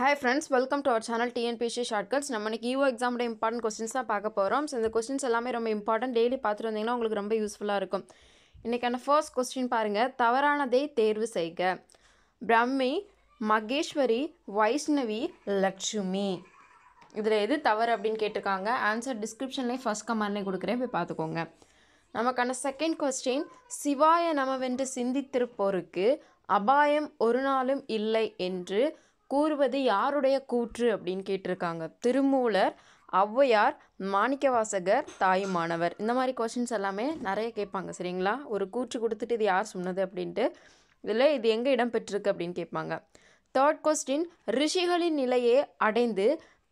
hi friends welcome to our channel TNPSC shortcuts நம்ம இன்னைக்கு யூஓ எக்ஸாமோட important questions தான் பார்க்க போகிறோம் ஸோ இந்த கொஸ்டின்ஸ் எல்லாமே ரொம்ப இம்பார்ட்டன்ட் டெய்லி பார்த்துட்டு வந்தீங்கன்னா உங்களுக்கு ரொம்ப யூஸ்ஃபுல்லாக இருக்கும் இன்றைக்கான ஃபர்ஸ்ட் கொஸ்டின் பாருங்கள் தவறானதை தேர்வு செய்க பிரம்மி மகேஸ்வரி வைஷ்ணவி லக்ஷ்மி இதில் எது தவறு அப்படின்னு கேட்டிருக்காங்க ஆன்சர் டிஸ்கிரிப்ஷன்லேயே ஃபர்ஸ்ட் கமெண்ட்லேயே கொடுக்குறேன் போய் பார்த்துக்கோங்க நமக்கான செகண்ட் கொஸ்டின் சிவாய நமவென்று சிந்தித்திருப்போருக்கு அபாயம் ஒரு நாளும் இல்லை என்று கூறுவது யாருடைய கூற்று அப்படின்னு கேட்டிருக்காங்க திருமூலர் ஔவையார் மாணிக்கவாசகர் தாயுமானவர் இந்த மாதிரி கொஷின்ஸ் எல்லாமே நிறைய கேட்பாங்க சரிங்களா ஒரு கூற்று கொடுத்துட்டு இது யார் சொன்னது அப்படின்ட்டு இதில் இது எங்கே இடம் பெற்றிருக்கு அப்படின்னு கேட்பாங்க தேர்ட் கொஸ்டின் ரிஷிகளின் நிலையை அடைந்து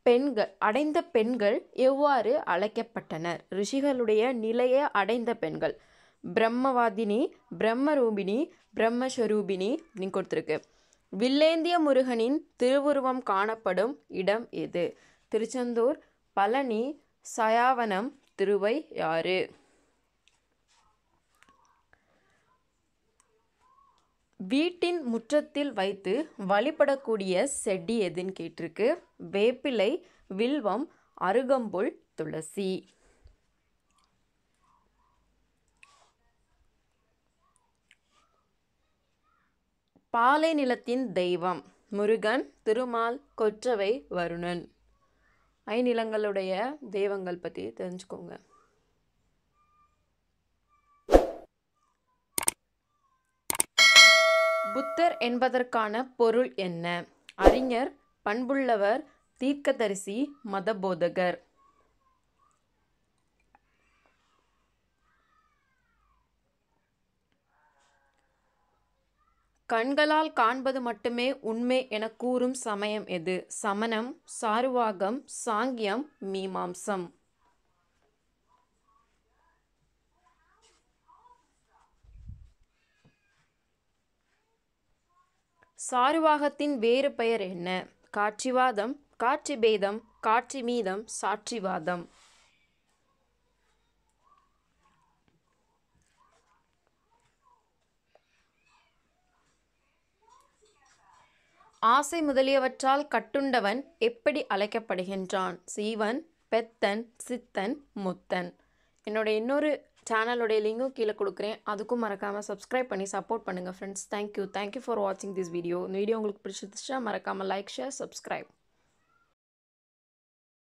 பெண்கள் அடைந்த பெண்கள் எவ்வாறு அழைக்கப்பட்டனர் ரிஷிகளுடைய நிலையை அடைந்த பெண்கள் பிரம்மவாதினி பிரம்மரூபிணி பிரம்மஸ்வரூபிணி அப்படின்னு கொடுத்துருக்கு வில்லேந்திய முருகனின் திருவுருவம் காணப்படும் இடம் எது திருச்செந்தூர் பழனி சயாவனம் திருவை திருவையாறு வீட்டின் முற்றத்தில் வைத்து வழிபடக்கூடிய செடி எதுன்னு கேட்டிருக்கு வேப்பிலை வில்வம் அருகம்புல் துளசி பாலை நிலத்தின் தெய்வம் முருகன் திருமால் கொற்றவை வருணன் ஐநிலங்களுடைய தெய்வங்கள் பற்றி தெரிஞ்சுக்கோங்க புத்தர் என்பதற்கான பொருள் என்ன அறிஞர் பண்புள்ளவர் தீர்க்கதரிசி மதபோதகர் கண்களால் காண்பது மட்டுமே உண்மை என கூறும் சமயம் எது சமணம் சாருவாகம் சாங்கியம் மீமாம்சம் சாருவாகத்தின் வேறு பெயர் என்ன காட்சிவாதம் காட்சி பேதம் காட்சி மீதம் சாட்சிவாதம் ஆசை முதலியவற்றால் கட்டுண்டவன் எப்படி அழைக்கப்படுகின்றான் சீவன் பெத்தன் சித்தன் முத்தன் என்னோட இன்னொரு சேனலுடைய லிங்கும் கீழே கொடுக்குறேன் அதுக்கும் மறக்காமல் சப்ஸ்கிரைப் பண்ணி சப்போர்ட் பண்ணுங்கள் ஃப்ரெண்ட்ஸ் தேங்க்யூ தேங்க்யூ ஃபார் வாட்சிங் திஸ் வீடியோ இந்த வீடியோ உங்களுக்கு பிடிச்சிருந்துச்சா மறக்காமல் லைக் ஷேர் சப்ஸ்கிரைப்